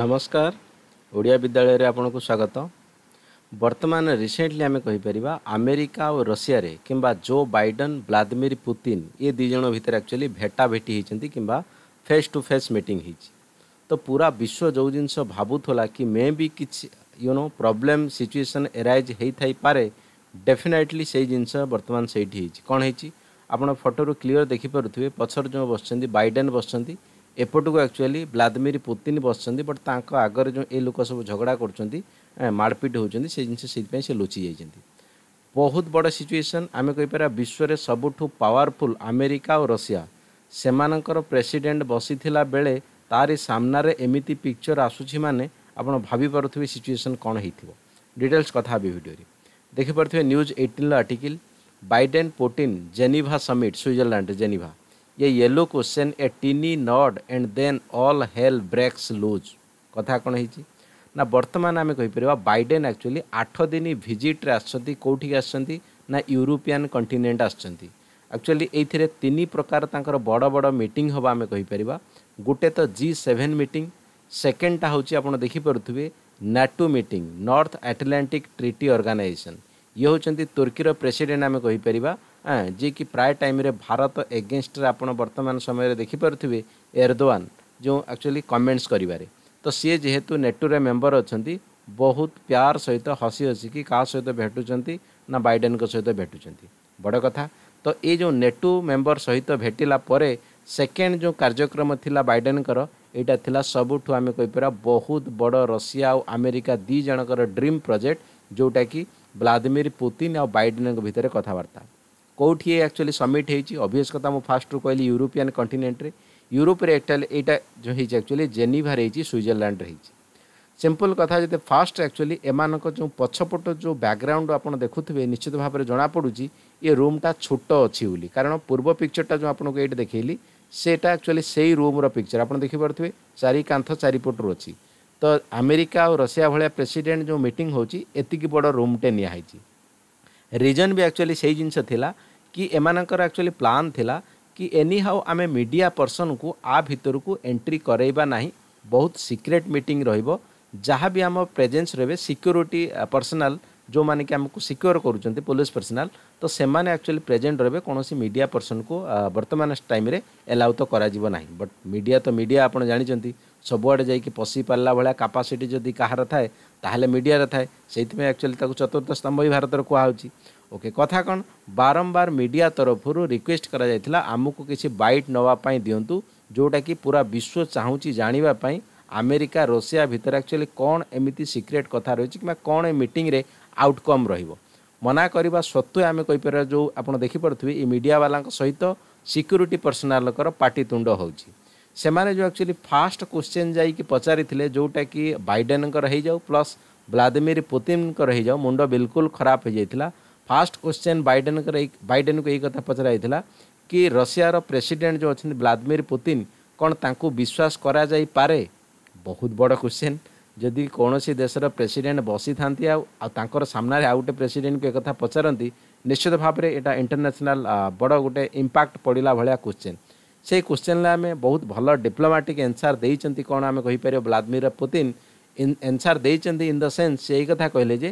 ନମସ୍କାର ଓଡ଼ିଆ ବିଦ୍ୟାଳୟରେ ଆପଣଙ୍କୁ ସ୍ୱାଗତ ବର୍ତ୍ତମାନ ରିସେଣ୍ଟଲି ଆମେ କହିପାରିବା ଆମେରିକା ଆଉ ରଷିଆରେ କିମ୍ବା ଜୋ ବାଇଡେନ୍ ଭ୍ଲାଦିମିର ପୁତିନ୍ ଏ ଦୁଇ ଜଣ ଭିତରେ ଆକ୍ଚୁଆଲି ଭେଟା ଭେଟି ହେଇଛନ୍ତି କିମ୍ବା ଫେସ୍ ଟୁ ଫେସ୍ ମିଟିଂ ହେଇଛି ତ ପୁରା ବିଶ୍ୱ ଯେଉଁ ଜିନିଷ ଭାବୁଥିଲା କି ମେ ବି କିଛି you know problem situation arise ହେଇଥାଇପାରେ ଡେଫିନାଇଟଲି ସେଇ ଜିନିଷ ବର୍ତ୍ତମାନ ସେଇଠି ହେଇଛି କ'ଣ ହେଇଛି ଆପଣ ଫଟୋରୁ କ୍ଲିଅର୍ ଦେଖିପାରୁଥିବେ ପଛରେ ଯେଉଁ ବସିଛନ୍ତି ବାଇଡେନ୍ ବସିଛନ୍ତି ଏପଟକୁ ଆକ୍ଚୁଆଲି ଭ୍ଲାଦିମିର ପୁତିନ ବସିଛନ୍ତି ବଟ୍ ତାଙ୍କ ଆଗରେ ଯେଉଁ ଏ ଲୋକ ସବୁ ଝଗଡ଼ା କରୁଛନ୍ତି ମାଡ଼ପିଟ ହେଉଛନ୍ତି ସେ ଜିନିଷ ସେଥିପାଇଁ ସେ ଲୁଚି ଯାଇଛନ୍ତି ବହୁତ ବଡ଼ ସିଚୁଏସନ୍ ଆମେ କହିପାରିବା ବିଶ୍ୱରେ ସବୁଠୁ ପାୱାରଫୁଲ୍ ଆମେରିକା ଓ ରଷିଆ ସେମାନଙ୍କର ପ୍ରେସିଡେଣ୍ଟ ବସିଥିଲା ବେଳେ ତାରି ସାମ୍ନାରେ ଏମିତି ପିକ୍ଚର ଆସୁଛି ମାନେ ଆପଣ ଭାବିପାରୁଥିବେ ସିଚୁଏସନ୍ କ'ଣ ହେଇଥିବ ଡିଟେଲ୍ସ କଥା ହେବି ଭିଡ଼ିଓରେ ଦେଖିପାରୁଥିବେ ନ୍ୟୁଜ୍ ଏଇଟିନ୍ର article Biden Putin Geneva summit Switzerland Geneva a yellow question, a teeny nod, and then all hell breaks loose. କଥା କ'ଣ ହେଇଛି ନା ବର୍ତ୍ତମାନ ଆମେ କହିପାରିବା ବାଇଡେନ୍ ଆକ୍ଚୁଆଲି ଆଠ ଦିନ ଭିଜିଟ୍ରେ ଆସିଛନ୍ତି କେଉଁଠିକି ଆସିଛନ୍ତି ନା ୟୁରୋପିଆନ୍ କଣ୍ଟିନେଣ୍ଟ ଆସିଛନ୍ତି ଆକ୍ଚୁଆଲି ଏଇଥିରେ ତିନି ପ୍ରକାର ତାଙ୍କର ବଡ଼ ବଡ଼ ମିଟିଂ ହେବ ଆମେ କହିପାରିବା ଗୋଟେ ତ ଜି ସେଭେନ୍ ମିଟିଂ ସେକେଣ୍ଡଟା ହେଉଛି ଆପଣ ଦେଖିପାରୁଥିବେ NATO meeting North Atlantic Treaty Organization ଇଏ ହେଉଛନ୍ତି ତୁର୍କୀର ପ୍ରେସିଡେଣ୍ଟ ଆମେ କହିପାରିବା हाँ, कि प्राय टाइम भारत एगेन्स्ट आप बर्तमान समय देखिपुर थे एरदोआन जो एक्चुअली कमेंट्स कर तो सी जेहेतु नेटोरे मेम्बर अच्छा बहुत प्यार सहित हसी हसी कि क्या सहित भेटुंट ना बैडेन सहित भेटुंच बड़ कथा तो ये जो नेटो मेम्बर सहित भेटला सेकेंड जो कार्यक्रम थी बैडेन यहाँ थी सबुठ आम कही पार बहुत बड़ रशिया और आमेरिका दीजकर ड्रीम प्रोजेक्ट जोटा कि ब्लादिमीर पुतिन आइडेन बैडेन भितर कथबार्ता କେଉଁଠି ଆକ୍ଚୁଆଲି ସମିଟ୍ ହେଇଛି ଅଭିୟସ୍ କଥା ମୁଁ ଫାଷ୍ଟରୁ କହିଲି ୟୁରୋପିଆନ୍ କଣ୍ଟିନେଣ୍ଟରେ ୟୁରୋପରେ ଏଇଟା ଯେଉଁ ହେଇଛି ଆକ୍ଚୁଆଲି ଜେନିଭାରେ ହେଇଛି ସୁଇଜରଲ୍ୟାଣ୍ଡରେ ହେଇଛି ସିମ୍ପଲ୍ କଥା ଯଦି ଫାଷ୍ଟ ଆକ୍ଚୁଆଲି ଏମାନଙ୍କ ଯେଉଁ ପଛପଟ ଯେଉଁ ବ୍ୟାକ୍ଗ୍ରାଉଣ୍ଡ ଆପଣ ଦେଖୁଥିବେ ନିଶ୍ଚିତ ଭାବରେ ଜଣାପଡ଼ୁଛି ଏ ରୁମ୍ଟା ଛୋଟ ଅଛି ବୋଲି କାରଣ ପୂର୍ବ ପିକ୍ଚର୍ଟା ଯେଉଁ ଆପଣଙ୍କୁ ଏଇଠି ଦେଖାଇଲି ସେଇଟା ଆକ୍ଚୁଆଲି ସେଇ ରୁମ୍ର ପିକ୍ଚର ଆପଣ ଦେଖିପାରୁଥିବେ ଚାରି କାନ୍ଥ ଚାରିପଟରୁ ଅଛି ତ ଆମେରିକା ଆଉ ରଷିଆ ଭଳିଆ ପ୍ରେସିଡେଣ୍ଟ ଯେଉଁ ମିଟିଂ ହେଉଛି ଏତିକି ବଡ଼ ରୁମ୍ଟେ ନିଆହେଇଛି ରିଜନ୍ ବି ଆକ୍ଚୁଆଲି ସେଇ ଜିନିଷ ଥିଲା କି ଏମାନଙ୍କର ଆକ୍ଚୁଆଲି ପ୍ଲାନ୍ ଥିଲା କି ଏନି ହାଉ ଆମେ ମିଡ଼ିଆ ପର୍ସନକୁ ଆ ଭିତରକୁ ଏଣ୍ଟ୍ରି କରାଇବା ନାହିଁ ବହୁତ ସିକ୍ରେଟ୍ ମିଟିଂ ରହିବ ଯାହା ବି ଆମ ପ୍ରେଜେନ୍ସ ରହିବେ ସିକ୍ୟୁରିଟି ପର୍ସନାଲ୍ जो मैंने कि आमको सिक्योर कर पुलिस पर्सनाल तो से आकचुअली प्रेजेन्ट रे कौन मीडिया पर्सन को बर्तमान टाइम एलाउ तो करना बट मीडिया तो मीडिया आप जानते आड़े जाइए पशी पार्ला भाया कापासीट जदि कहार थाए तो मीडिया थाए से आकचुअली चतुर्थ स्तंभ ही भारत कहुच ओके कथा कौन बारंबार मीडिया तरफ रिक्वेस्ट करमको किसी बैट नवाप दिंतु जोटा कि पूरा विश्व चाहूँगी जानवापी ଆମେରିକା ରୁଷିଆ ଭିତରେ ଆକ୍ଚୁଆଲି କ'ଣ ଏମିତି ସିକ୍ରେଟ୍ କଥା ରହିଛି କିମ୍ବା କ'ଣ ଏ ମିଟିଂରେ ଆଉଟକମ୍ ରହିବ ମନା କରିବା ସତ୍ତ୍ୱେ ଆମେ କହିପାରିବା ଯେଉଁ ଆପଣ ଦେଖିପାରୁଥିବେ ଏ ମିଡ଼ିଆବାଲାଙ୍କ ସହିତ ସିକ୍ୟୁରିଟି ପର୍ସନାଲଙ୍କର ପାଟିତୁଣ୍ଡ ହେଉଛି ସେମାନେ ଯେଉଁ ଆକ୍ଚୁଆଲି ଫାଷ୍ଟ କ୍ୱେଶ୍ଚିନ୍ ଯାଇକି ପଚାରିଥିଲେ ଯେଉଁଟାକି ବାଇଡେନଙ୍କର ହେଇଯାଉ ପ୍ଲସ୍ ଭ୍ଲାଦିମିର ପୁତିନଙ୍କର ହେଇଯାଉ ମୁଣ୍ଡ ବିଲକୁଲ ଖରାପ ହେଇଯାଇଥିଲା ଫାଷ୍ଟ କ୍ୱେଶ୍ଚିନ୍ ବାଇଡେନଙ୍କର ଏଇ ବାଇଡେନଙ୍କୁ ଏଇ କଥା ପଚରାଯାଇଥିଲା କି ରଷିଆର ପ୍ରେସିଡେଣ୍ଟ ଯେଉଁ ଅଛନ୍ତି ଭ୍ଲାଦିମିର ପୁତିନ କ'ଣ ତାଙ୍କୁ ବିଶ୍ୱାସ କରାଯାଇପାରେ ବହୁତ ବଡ଼ କ୍ୱେଶ୍ଚିନ୍ ଯଦି କୌଣସି ଦେଶର ପ୍ରେସିଡେଣ୍ଟ ବସିଥାନ୍ତି ଆଉ ଆଉ ତାଙ୍କର ସାମ୍ନାରେ ଆଉ ଗୋଟେ ପ୍ରେସିଡେଣ୍ଟକୁ ଏକଥା ପଚାରନ୍ତି ନିଶ୍ଚିତ ଭାବରେ ଏଇଟା ଇଣ୍ଟରନ୍ୟାସନାଲ୍ ବଡ଼ ଗୋଟେ ଇମ୍ପାକ୍ଟ ପଡ଼ିଲା ଭଳିଆ କ୍ୱେଶ୍ଚିନ୍ ସେଇ କ୍ୱେଶ୍ଚିନ୍ରେ ଆମେ ବହୁତ ଭଲ ଡିପ୍ଲୋମାଟିକ୍ ଏନ୍ସାର୍ ଦେଇଛନ୍ତି କ'ଣ ଆମେ କହିପାରିବା ଭ୍ଲାଦିମିର ପୁତିନ୍ ଏନ୍ସାର୍ ଦେଇଛନ୍ତି ଇନ୍ ଦ ସେନ୍ସ ସେ ଏଇ କଥା କହିଲେ ଯେ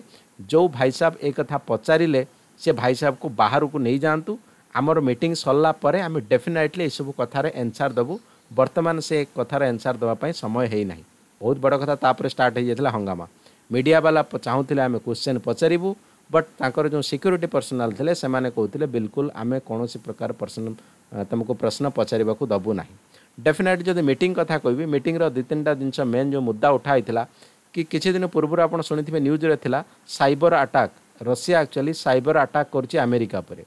ଯେଉଁ ଭାଇ ସାହେବ ଏ କଥା ପଚାରିଲେ ସେ ଭାଇ ସାହେବକୁ ବାହାରକୁ ନେଇଯାଆନ୍ତୁ ଆମର ମିଟିଂ ସରିଲା ପରେ ଆମେ ଡେଫିନାଇଟଲି ଏସବୁ କଥାରେ ଏନ୍ସାର୍ ଦେବୁ ବର୍ତ୍ତମାନ ସେ କଥାର ଆନ୍ସର୍ ଦେବା ପାଇଁ ସମୟ ହେଇନାହିଁ ବହୁତ ବଡ଼ କଥା ତାପରେ ଷ୍ଟାର୍ଟ ହେଇଯାଇଥିଲା ହଙ୍ଗାମା ମିଡ଼ିଆବାଲା ଚାହୁଁଥିଲେ ଆମେ କ୍ୱେଶ୍ଚନ୍ ପଚାରିବୁ ବଟ୍ ତାଙ୍କର ଯେଉଁ ସିକ୍ୟୁରିଟି ପର୍ସନାଲ୍ ଥିଲେ ସେମାନେ କହୁଥିଲେ ବିଲକୁଲ ଆମେ କୌଣସି ପ୍ରକାର ପର୍ସନ ତୁମକୁ ପ୍ରଶ୍ନ ପଚାରିବାକୁ ଦେବୁ ନାହିଁ ଡେଫିନେଟ୍ ଯଦି ମିଟିଂ କଥା କହିବି ମିଟିଂର ଦୁଇ ତିନିଟା ଜିନିଷ ମେନ୍ ଯେଉଁ ମୁଦ୍ଦା ଉଠା ହେଇଥିଲା କି କିଛି ଦିନ ପୂର୍ବରୁ ଆପଣ ଶୁଣିଥିବେ ନ୍ୟୁଜ୍ରେ ଥିଲା cyber attack Russia actually cyber attack କରୁଛି ଆମେରିକା ଉପରେ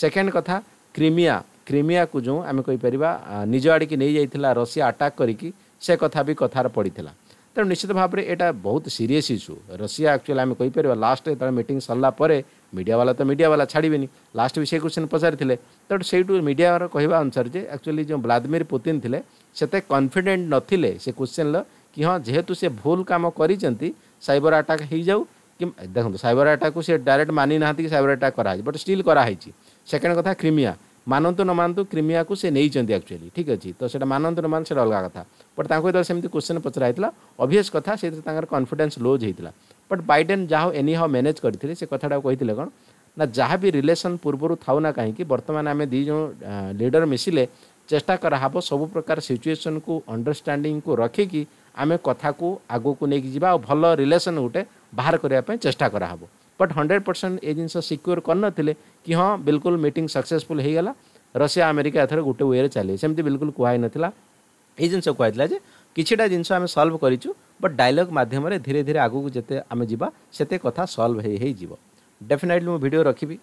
ସେକେଣ୍ଡ କଥା କ୍ରିମିଆ କ୍ରିମିଆକୁ ଯେଉଁ ଆମେ କହିପାରିବା ନିଜ ଆଡ଼ିକି ନେଇଯାଇଥିଲା ରଷିଆ ଆଟାକ୍ କରିକି ସେ କଥା ବି କଥାରେ ପଡ଼ିଥିଲା ତେଣୁ ନିଶ୍ଚିତ ଭାବରେ ଏଇଟା ବହୁତ ସିରିୟସ୍ ଇସ୍ୟୁ ରଷିଆ ଆକ୍ଚୁଆଲି ଆମେ କହିପାରିବା ଲାଷ୍ଟ ଯେତେବେଳେ ମିଟିଂ ସରିଲା ପରେ ମିଡ଼ିଆବାଲା ତ ମିଡ଼ିଆବାଲା ଛାଡ଼ିବେନି ଲାଷ୍ଟ ବି ସେ କ୍ୱେଶ୍ଚିନ୍ ପଚାରିଥିଲେ ତେଣୁ ସେଇଠୁ ମିଡ଼ିଆର କହିବା ଅନୁସାରେ ଯେ ଆକ୍ଚୁଆଲି ଯେଉଁ ଭ୍ଲାଦିମିର ପୁତିନ ଥିଲେ ସେତେ କନଫିଡେଣ୍ଟ ନଥିଲେ ସେ କ୍ୱେଶ୍ଚିନ୍ର କି ହଁ ଯେହେତୁ ସେ ଭୁଲ କାମ କରିଛନ୍ତି ସାଇବର ଆଟାକ୍ ହେଇଯାଉ କି ଦେଖନ୍ତୁ ସାଇବର ଆଟାକ୍କୁ ସେ ଡାଇରେକ୍ଟ ମାନି ନାହାନ୍ତି କି ସାଇବର ଆଟାକ୍ କରାହେଇଛି ବଟ୍ ଷ୍ଟିଲ୍ କରାହେଇଛି ସେକେଣ୍ଡ କଥା କ୍ରିମିଆ ମାନନ୍ତୁ ନ ମାନନ୍ତୁ କ୍ରିମିଆକୁ ସେ ନେଇଛନ୍ତି ଆକ୍ଚୁଆଲି ଠିକ୍ ଅଛି ତ ସେଇଟା ମାନନ୍ତୁ ନ ମାନନ୍ତୁ ସେଇଟା ଅଲଗା କଥା ବଟ୍ ତାଙ୍କୁ ଯେତେବେଳେ ସେମିତି କୋଶ୍ଚିନ୍ ପଚରା ହେଇଥିଲା ଅଭିୟସ୍ କଥା ସେଥିରେ ତାଙ୍କର କନଫିଡେନ୍ସ ଲୋଜ୍ ହେଇଥିଲା ବଟ୍ ବାଇଡେନ୍ ଯାହା ହଉ ଏନି ହାଉ ମ୍ୟାନେଜ୍ କରିଥିଲେ ସେ କଥାଟାକୁ କହିଥିଲେ କ'ଣ ନା ଯାହା ବି ରିଲେସନ୍ ପୂର୍ବରୁ ଥାଉ ନା କାହିଁକି ବର୍ତ୍ତମାନ ଆମେ ଦୁଇ ଜଣ ଲିଡର୍ ମିଶିଲେ ଚେଷ୍ଟା କରାହେବ ସବୁ ପ୍ରକାର ସିଚୁଏସନ୍କୁ ଅଣ୍ଡରଷ୍ଟାଣ୍ଡିଂକୁ ରଖିକି ଆମେ କଥାକୁ ଆଗକୁ ନେଇକି ଯିବା ଆଉ ଭଲ ରିଲେସନ୍ ଗୋଟେ ବାହାର କରିବା ପାଇଁ ଚେଷ୍ଟା କରାହେବ बट हंड्रेड परसेंट ए जिन सिक्योर करनते कि हाँ बिल्कुल मीटिंग सक्सेसफुल होगा रशिया आमेरिका एथर गोटे वेरे चलिए सेमती बिल्कुल कहुई नाला এই জিনিস কুহাইলা যে কিছুটা জিনিস আমি সলভ করিছু বট ডায়লগ মাধ্যমে ধীরে ধীরে আগুক যেতে আমি যা সেতে কথা সলভ হয়ে হয়েযিব ডেফিনেটলি মু ভিডিও রাখবি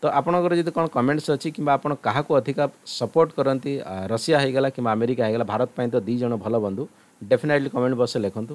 তো আপনার যদি কোণ কমেন্টস অছি কিংবা আপনার কাহকু অধিকা সপোর্ট করতে রশিয়া হয়ে গলা কিংবা আমেরিকা হয়ে গলা ভারত পাই তো দুই জন ভালো বন্ধু ডেফিনেটলি কমেন্ট বক্সে লেখন্তু